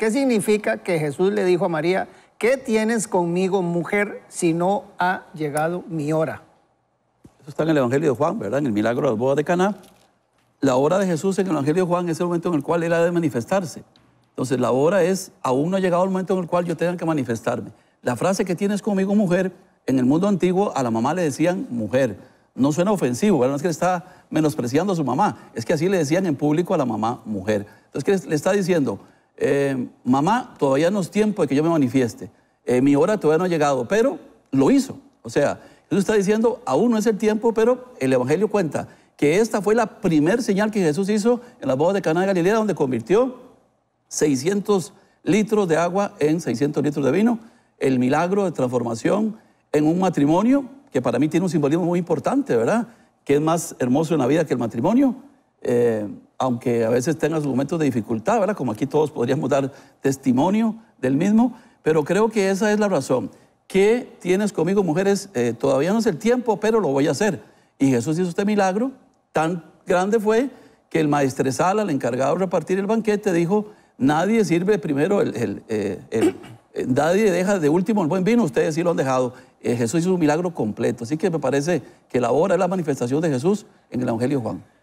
¿Qué significa que Jesús le dijo a María, ¿qué tienes conmigo, mujer, si no ha llegado mi hora? Eso está en el Evangelio de Juan, ¿verdad? En el milagro de las bodas de Caná. La hora de Jesús en el Evangelio de Juan es el momento en el cual él ha de manifestarse. Entonces, la hora es, aún no ha llegado el momento en el cual yo tenga que manifestarme. La frase que tienes conmigo, mujer, en el mundo antiguo a la mamá le decían mujer. No suena ofensivo, ¿verdad? No es que le está menospreciando a su mamá, es que así le decían en público a la mamá mujer. Entonces, ¿qué le está diciendo? Eh, mamá, todavía no es tiempo de que yo me manifieste, eh, mi hora todavía no ha llegado, pero lo hizo. O sea, Jesús está diciendo, aún no es el tiempo, pero el Evangelio cuenta que esta fue la primer señal que Jesús hizo en la boda de Cana de Galilea, donde convirtió 600 litros de agua en 600 litros de vino, el milagro de transformación en un matrimonio, que para mí tiene un simbolismo muy importante, ¿verdad? Que es más hermoso en la vida que el matrimonio. Eh, aunque a veces tenga sus momentos de dificultad, ¿verdad? Como aquí todos podríamos dar testimonio del mismo, pero creo que esa es la razón. ¿Qué tienes conmigo, mujeres? Eh, todavía no es el tiempo, pero lo voy a hacer. Y Jesús hizo este milagro, tan grande fue que el sala, el encargado de repartir el banquete, dijo, nadie sirve primero el, eh, eh, nadie deja de último el buen vino, ustedes sí lo han dejado. Jesús hizo un milagro completo. Así que me parece que la hora es la manifestación de Jesús en el Evangelio Juan.